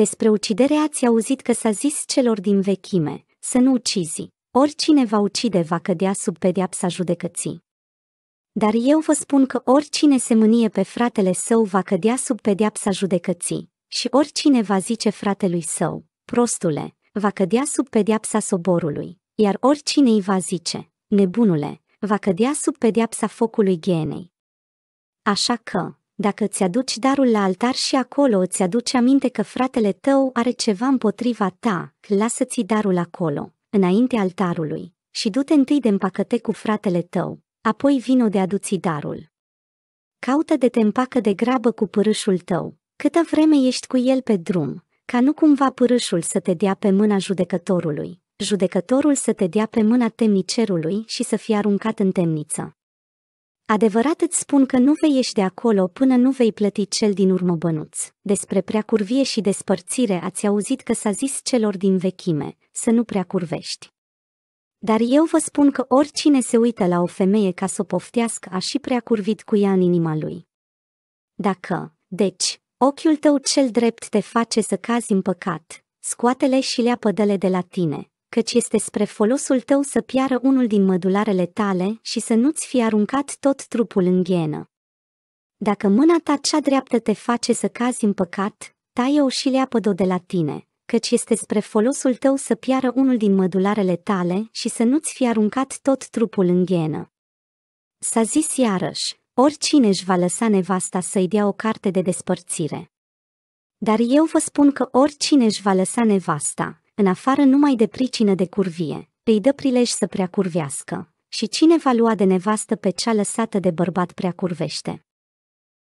Despre ucidere ați auzit că s-a zis celor din vechime, să nu ucizi. Oricine va ucide va cădea sub pedeapsa judecății. Dar eu vă spun că oricine se mânie pe fratele său va cădea sub pedeapsa judecății, și oricine va zice fratelui său, prostule, va cădea sub pedeapsa soborului, iar oricine îi va zice, nebunule, va cădea sub pedeapsa focului ghenei. Așa că, dacă îți aduci darul la altar și acolo îți aduci aminte că fratele tău are ceva împotriva ta, lasă-ți darul acolo, înainte altarului, și du-te întâi de împacăte cu fratele tău, apoi vino de aduți darul. Caută de te împacă de grabă cu părâșul tău, câtă vreme ești cu el pe drum, ca nu cumva părâșul să te dea pe mâna judecătorului, judecătorul să te dea pe mâna temnicerului și să fie aruncat în temniță. Adevărat îți spun că nu vei ieși de acolo până nu vei plăti cel din urmă bănuț. Despre prea curvie și despărțire ați auzit că s-a zis celor din vechime, să nu prea curvești. Dar eu vă spun că oricine se uită la o femeie ca să o poftească a și prea curvit cu ea în inima lui. Dacă, deci, ochiul tău cel drept te face să cazi în păcat, scoatele le și leapădele de la tine, căci este spre folosul tău să piară unul din mădularele tale și să nu-ți fie aruncat tot trupul în ghienă. Dacă mâna ta cea dreaptă te face să cazi în păcat, taie-o și leapă-o de la tine, căci este spre folosul tău să piară unul din mădularele tale și să nu-ți fie aruncat tot trupul în ghienă. S-a zis iarăși, oricine își va lăsa nevasta să-i dea o carte de despărțire. Dar eu vă spun că oricine își va lăsa nevasta, în afară numai de pricină de curvie, îi dă prilej să prea curvească. Și cine va lua de nevastă pe cea lăsată de bărbat prea curvește?